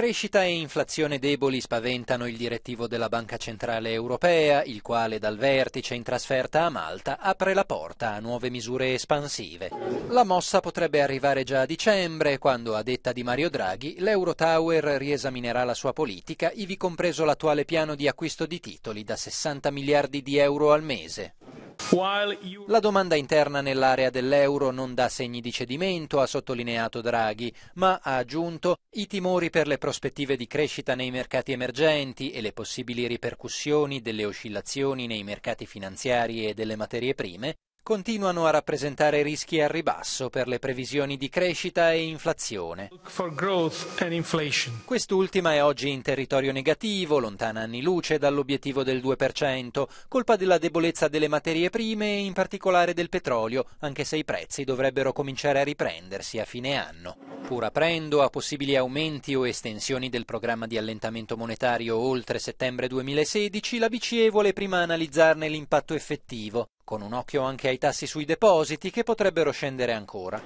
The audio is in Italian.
Crescita e inflazione deboli spaventano il direttivo della Banca Centrale Europea, il quale dal vertice in trasferta a Malta apre la porta a nuove misure espansive. La mossa potrebbe arrivare già a dicembre, quando, a detta di Mario Draghi, l'Eurotower riesaminerà la sua politica, ivi compreso l'attuale piano di acquisto di titoli da 60 miliardi di euro al mese. La domanda interna nell'area dell'euro non dà segni di cedimento, ha sottolineato Draghi, ma ha aggiunto i timori per le prospettive di crescita nei mercati emergenti e le possibili ripercussioni delle oscillazioni nei mercati finanziari e delle materie prime continuano a rappresentare rischi al ribasso per le previsioni di crescita e inflazione. Quest'ultima è oggi in territorio negativo, lontana anni luce dall'obiettivo del 2%, colpa della debolezza delle materie prime e in particolare del petrolio, anche se i prezzi dovrebbero cominciare a riprendersi a fine anno. Pur aprendo a possibili aumenti o estensioni del programma di allentamento monetario oltre settembre 2016, la BCE vuole prima analizzarne l'impatto effettivo con un occhio anche ai tassi sui depositi che potrebbero scendere ancora.